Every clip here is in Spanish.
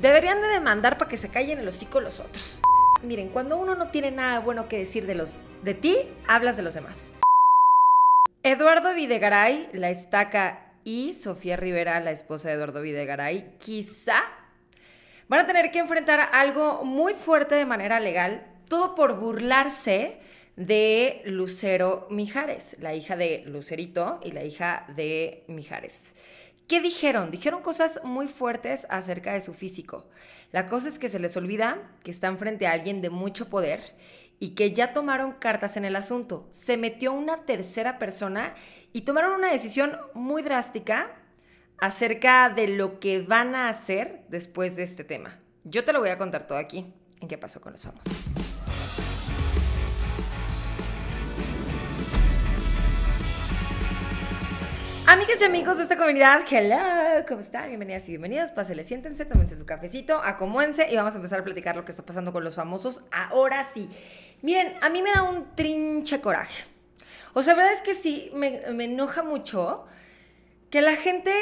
Deberían de demandar para que se callen los hocico los otros. Miren, cuando uno no tiene nada bueno que decir de los de ti, hablas de los demás. Eduardo Videgaray, la estaca y Sofía Rivera, la esposa de Eduardo Videgaray, quizá van a tener que enfrentar algo muy fuerte de manera legal, todo por burlarse de Lucero Mijares, la hija de Lucerito y la hija de Mijares. ¿Qué dijeron? Dijeron cosas muy fuertes acerca de su físico. La cosa es que se les olvida que están frente a alguien de mucho poder y que ya tomaron cartas en el asunto. Se metió una tercera persona y tomaron una decisión muy drástica acerca de lo que van a hacer después de este tema. Yo te lo voy a contar todo aquí en qué pasó con los famosos. Amigas y amigos de esta comunidad, hello, ¿cómo están? Bienvenidas y bienvenidos. pásenle, siéntense, tómense su cafecito, acomódense y vamos a empezar a platicar lo que está pasando con los famosos. Ahora sí. Miren, a mí me da un trinche coraje. O sea, la verdad es que sí, me enoja mucho que la gente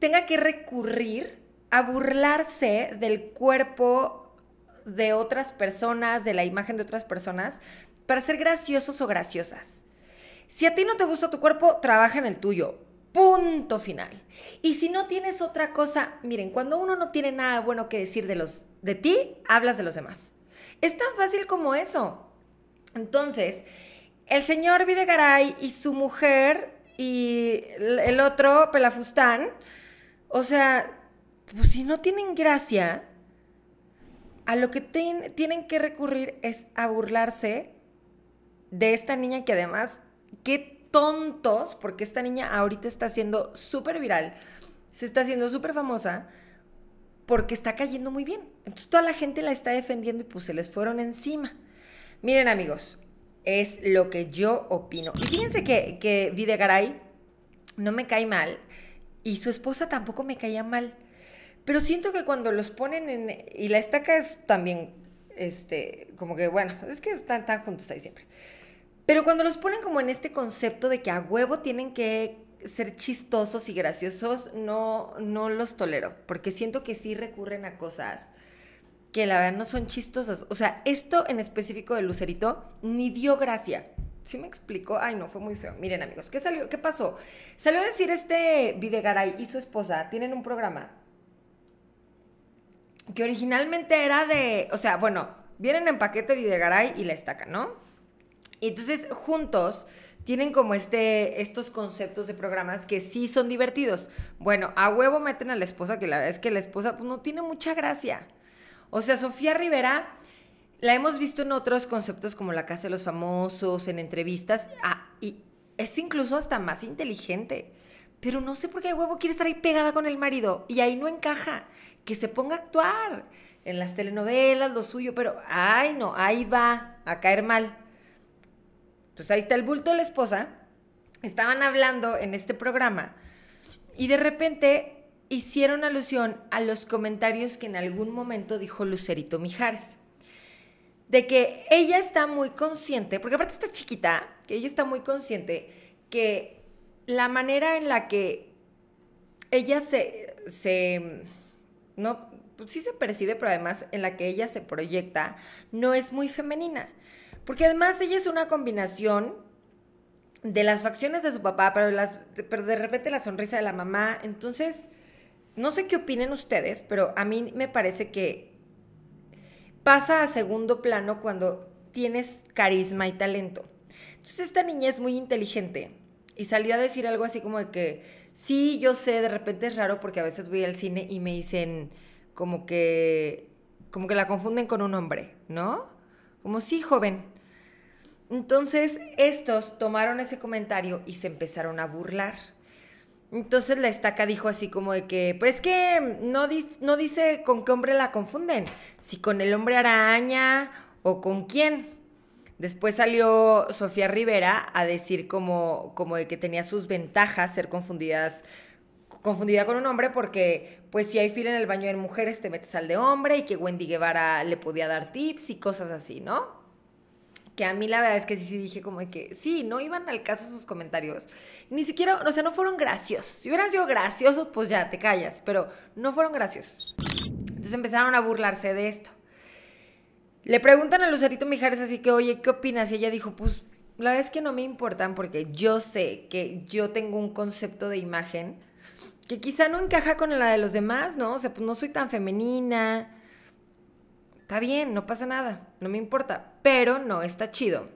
tenga que recurrir a burlarse del cuerpo de otras personas, de la imagen de otras personas, para ser graciosos o graciosas. Si a ti no te gusta tu cuerpo, trabaja en el tuyo punto final. Y si no tienes otra cosa, miren, cuando uno no tiene nada bueno que decir de los de ti, hablas de los demás. Es tan fácil como eso. Entonces, el señor Videgaray y su mujer y el otro Pelafustán, o sea, pues si no tienen gracia, a lo que tienen que recurrir es a burlarse de esta niña que además, qué tontos, porque esta niña ahorita está siendo súper viral, se está haciendo súper famosa porque está cayendo muy bien. Entonces toda la gente la está defendiendo y pues se les fueron encima. Miren amigos, es lo que yo opino. Y fíjense que, Videgaray no me cae mal y su esposa tampoco me caía mal. Pero siento que cuando los ponen en... Y la estaca es también, este, como que, bueno, es que están tan juntos ahí siempre. Pero cuando los ponen como en este concepto de que a huevo tienen que ser chistosos y graciosos, no, no los tolero, porque siento que sí recurren a cosas que la verdad no son chistosas. O sea, esto en específico de Lucerito ni dio gracia. ¿Sí me explico, Ay, no, fue muy feo. Miren, amigos, ¿qué salió? ¿Qué pasó? Salió a decir este Videgaray y su esposa, tienen un programa que originalmente era de, o sea, bueno, vienen en paquete Videgaray y la estaca, ¿no? Y entonces juntos tienen como este, estos conceptos de programas que sí son divertidos. Bueno, a huevo meten a la esposa, que la verdad es que la esposa pues, no tiene mucha gracia. O sea, Sofía Rivera la hemos visto en otros conceptos como la Casa de los Famosos, en entrevistas, ah, y es incluso hasta más inteligente. Pero no sé por qué a huevo quiere estar ahí pegada con el marido y ahí no encaja. Que se ponga a actuar en las telenovelas, lo suyo, pero ay no, ahí va a caer mal. Entonces ahí está el bulto de la esposa. Estaban hablando en este programa y de repente hicieron alusión a los comentarios que en algún momento dijo Lucerito Mijares. De que ella está muy consciente, porque aparte está chiquita, que ella está muy consciente que la manera en la que ella se, se no, pues sí se percibe, pero además en la que ella se proyecta, no es muy femenina. Porque además ella es una combinación de las facciones de su papá, pero, de repente la sonrisa de la mamá. Entonces, no sé qué opinen ustedes, pero a mí me parece que pasa a segundo plano cuando tienes carisma y talento. Entonces, esta niña es muy inteligente y salió a decir algo así como de que, sí, yo sé, de repente es raro porque a veces voy al cine y me dicen como que, como que la confunden con un hombre, ¿no? Como sí, joven, entonces estos tomaron ese comentario y se empezaron a burlar. Entonces la estaca dijo así como de que, pero es que no, dice con qué hombre la confunden, si con el hombre araña o con quién. Después salió Sofía Rivera a decir como, de que tenía sus ventajas ser confundidas confundida con un hombre porque pues si hay fila en el baño de mujeres te metes al de hombre y que Wendy Guevara le podía dar tips y cosas así, ¿no? que a mí la verdad es que sí, sí dije como que sí, no iban al caso sus comentarios. Ni siquiera, o sea, no fueron graciosos. Si hubieran sido graciosos, pues ya te callas, pero no fueron graciosos. Entonces empezaron a burlarse de esto. Le preguntan a Lucerito Mijares así que, oye, ¿qué opinas? Y ella dijo, pues la verdad es que no me importan porque yo sé que yo tengo un concepto de imagen que quizá no encaja con la de los demás, ¿no? O sea, pues no soy tan femenina bien, no pasa nada, no me importa, pero no está chido.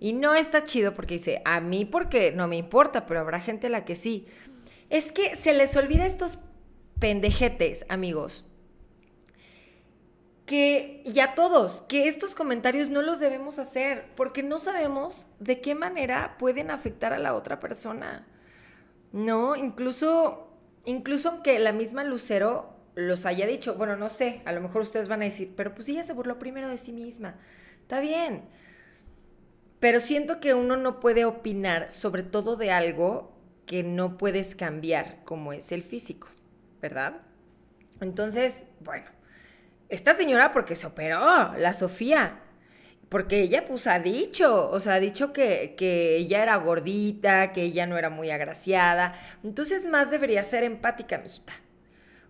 Y no está chido porque dice, a mí porque no me importa, pero habrá gente a la que sí. Es que se les olvida estos pendejetes, amigos. Que, ya todos, que estos comentarios no los debemos hacer porque no sabemos de qué manera pueden afectar a la otra persona. No, incluso, incluso aunque la misma Lucero los haya dicho. Bueno, no sé, a lo mejor ustedes van a decir, pero pues ella se burló primero de sí misma. Está bien. Pero siento que uno no puede opinar, sobre todo de algo que no puedes cambiar, como es el físico, ¿verdad? Entonces, bueno, esta señora porque se operó, la Sofía, porque ella pues ha dicho, o sea, ha dicho que, que, ella era gordita, que ella no era muy agraciada. Entonces más debería ser empática, mijita.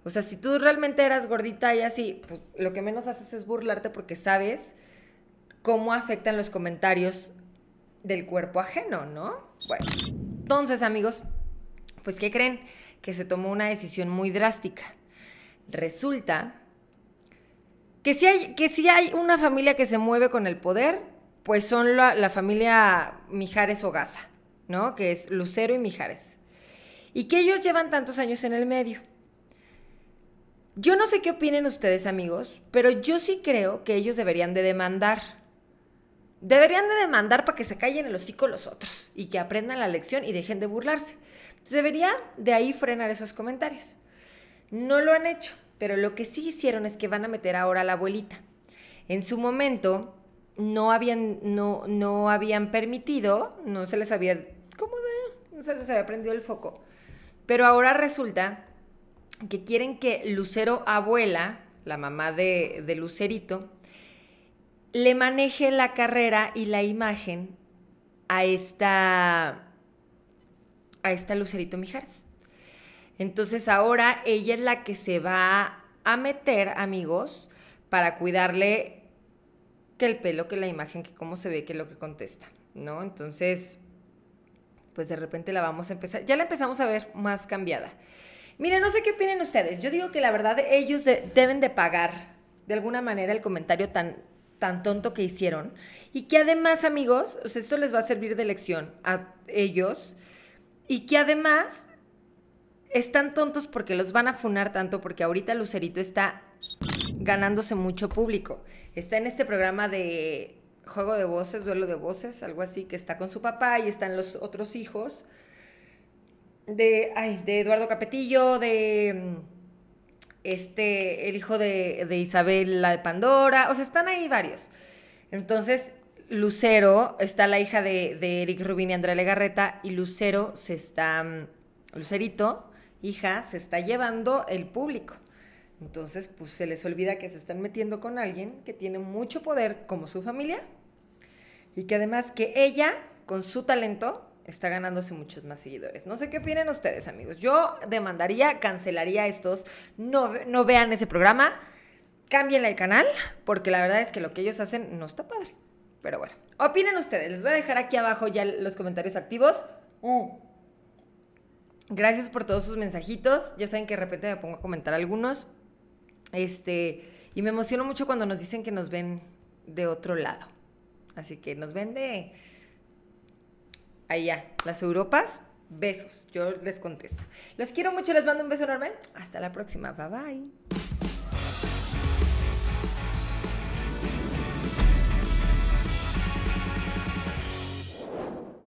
O sea, si tú realmente eras gordita y así, pues lo que menos haces es burlarte porque sabes cómo afectan los comentarios del cuerpo ajeno, ¿no? Bueno, entonces amigos, pues ¿qué creen? Que se tomó una decisión muy drástica. Resulta que si hay, que si hay una familia que se mueve con el poder, pues son la, familia Mijares Gaza, ¿no? Que es Lucero y Mijares. Y que ellos llevan tantos años en el medio. Yo no sé qué opinen ustedes amigos, pero yo sí creo que ellos deberían de demandar. Deberían de demandar para que se callen el hocico los otros y que aprendan la lección y dejen de burlarse. Entonces deberían de ahí frenar esos comentarios. No lo han hecho, pero lo que sí hicieron es que van a meter ahora a la abuelita. En su momento no habían, no, no habían permitido, no se les había, ¿cómo de? No se les había prendido el foco. Pero ahora resulta que quieren que Lucero Abuela, la mamá de, de Lucerito, le maneje la carrera y la imagen a esta, a esta Lucerito Mijares. Entonces ahora ella es la que se va a meter, amigos, para cuidarle que el pelo, que la imagen, que cómo se ve, que lo que contesta, ¿no? Entonces, pues de repente la vamos a empezar, ya la empezamos a ver más cambiada. Miren, no sé qué opinen ustedes. Yo digo que la verdad ellos deben de pagar de alguna manera el comentario tan, tan tonto que hicieron. Y que además, amigos, esto les va a servir de lección a ellos. Y que además están tontos porque los van a funar tanto porque ahorita Lucerito está ganándose mucho público. Está en este programa de juego de voces, duelo de voces, algo así, que está con su papá y están los otros hijos de, Eduardo Capetillo, de mm, este, el hijo de, de Isabel, la de Pandora, o sea, están ahí varios. Entonces, Lucero, está la hija de, de Eric Rubin y Andrea Legarreta, y Lucero se está, mm, Lucerito, hija, se está llevando el público. Entonces, pues se les olvida que se están metiendo con alguien que tiene mucho poder como su familia y que además que ella, con su talento, está ganándose muchos más seguidores. No sé qué opinen ustedes, amigos. Yo demandaría, cancelaría estos, no, no vean ese programa, cámbienle el canal, porque la verdad es que lo que ellos hacen no está padre. Pero bueno, opinen ustedes. Les voy a dejar aquí abajo ya los comentarios activos. Mm. Gracias por todos sus mensajitos. Ya saben que de repente me pongo a comentar algunos. Este, y me emociono mucho cuando nos dicen que nos ven de otro lado. Así que nos ven de allá, las Europas, besos, yo les contesto. Los quiero mucho, les mando un beso enorme. Hasta la próxima, bye bye.